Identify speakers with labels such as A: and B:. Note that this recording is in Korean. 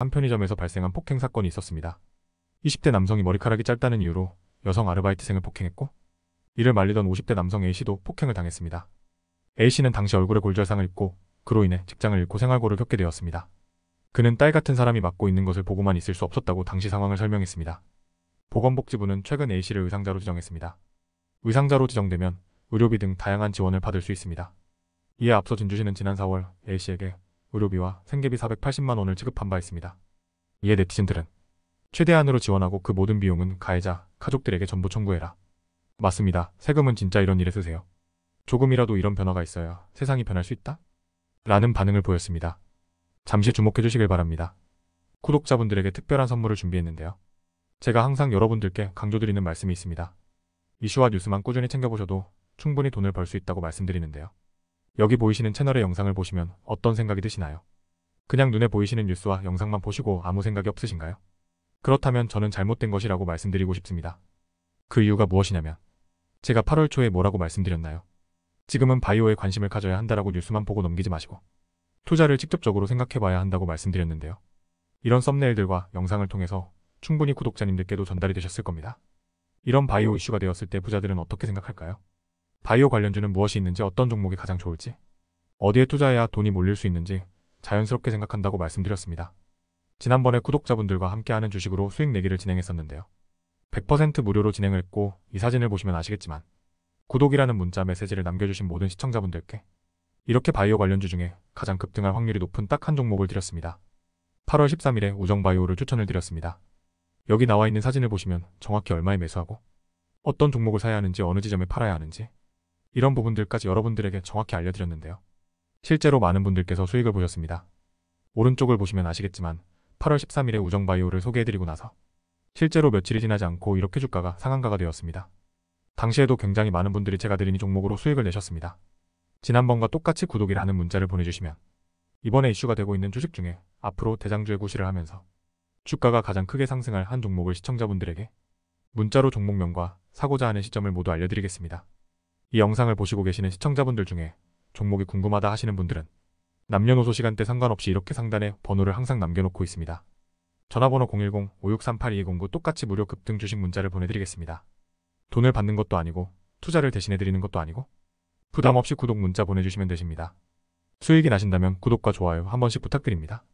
A: 한 편의점에서 발생한 폭행 사건이 있었습니다. 20대 남성이 머리카락이 짧다는 이유로 여성 아르바이트생을 폭행했고 이를 말리던 50대 남성 A씨도 폭행을 당했습니다. A씨는 당시 얼굴에 골절상을 입고 그로 인해 직장을 잃고 생활고를 겪게 되었습니다. 그는 딸 같은 사람이 맡고 있는 것을 보고만 있을 수 없었다고 당시 상황을 설명했습니다. 보건복지부는 최근 A씨를 의상자로 지정했습니다. 의상자로 지정되면 의료비 등 다양한 지원을 받을 수 있습니다. 이에 앞서 진주시는 지난 4월 A씨에게 의료비와 생계비 480만 원을 지급한 바 있습니다. 이에 네티즌들은 최대한으로 지원하고 그 모든 비용은 가해자, 가족들에게 전부 청구해라. 맞습니다. 세금은 진짜 이런 일에 쓰세요. 조금이라도 이런 변화가 있어야 세상이 변할 수 있다? 라는 반응을 보였습니다. 잠시 주목해 주시길 바랍니다. 구독자분들에게 특별한 선물을 준비했는데요. 제가 항상 여러분들께 강조드리는 말씀이 있습니다. 이슈와 뉴스만 꾸준히 챙겨보셔도 충분히 돈을 벌 수 있다고 말씀드리는데요. 여기 보이시는 채널의 영상을 보시면 어떤 생각이 드시나요? 그냥 눈에 보이시는 뉴스와 영상만 보시고 아무 생각이 없으신가요? 그렇다면 저는 잘못된 것이라고 말씀드리고 싶습니다. 그 이유가 무엇이냐면 제가 8월 초에 뭐라고 말씀드렸나요? 지금은 바이오에 관심을 가져야 한다라고 뉴스만 보고 넘기지 마시고 투자를 직접적으로 생각해봐야 한다고 말씀드렸는데요. 이런 썸네일들과 영상을 통해서 충분히 구독자님들께도 전달이 되셨을 겁니다. 이런 바이오 이슈가 되었을 때 부자들은 어떻게 생각할까요? 바이오 관련주는 무엇이 있는지 어떤 종목이 가장 좋을지 어디에 투자해야 돈이 몰릴 수 있는지 자연스럽게 생각한다고 말씀드렸습니다. 지난번에 구독자분들과 함께하는 주식으로 수익 내기를 진행했었는데요. 100% 무료로 진행했고 이 사진을 보시면 아시겠지만 구독이라는 문자 메시지를 남겨주신 모든 시청자분들께 이렇게 바이오 관련주 중에 가장 급등할 확률이 높은 딱 한 종목을 드렸습니다. 8월 13일에 우정바이오를 추천을 드렸습니다. 여기 나와 있는 사진을 보시면 정확히 얼마에 매수하고 어떤 종목을 사야 하는지 어느 지점에 팔아야 하는지 이런 부분들까지 여러분들에게 정확히 알려드렸는데요. 실제로 많은 분들께서 수익을 보셨습니다. 오른쪽을 보시면 아시겠지만 8월 13일에 우정바이오를 소개해드리고 나서 실제로 며칠이 지나지 않고 이렇게 주가가 상한가가 되었습니다. 당시에도 굉장히 많은 분들이 제가 드린 이 종목으로 수익을 내셨습니다. 지난번과 똑같이 구독이라는 문자를 보내주시면 이번에 이슈가 되고 있는 주식 중에 앞으로 대장주의 구실을 하면서 주가가 가장 크게 상승할 한 종목을 시청자분들에게 문자로 종목명과 사고자 하는 시점을 모두 알려드리겠습니다. 이 영상을 보시고 계시는 시청자분들 중에 종목이 궁금하다 하시는 분들은 남녀노소 시간대 상관없이 이렇게 상단에 번호를 항상 남겨놓고 있습니다. 전화번호 0 1 0 5 6 3 8 2 0 9 똑같이 무료 급등 주식 문자를 보내드리겠습니다. 돈을 받는 것도 아니고 투자를 대신해드리는 것도 아니고 부담 없이 구독 문자 보내주시면 되십니다. 수익이 나신다면 구독과 좋아요 한 번씩 부탁드립니다.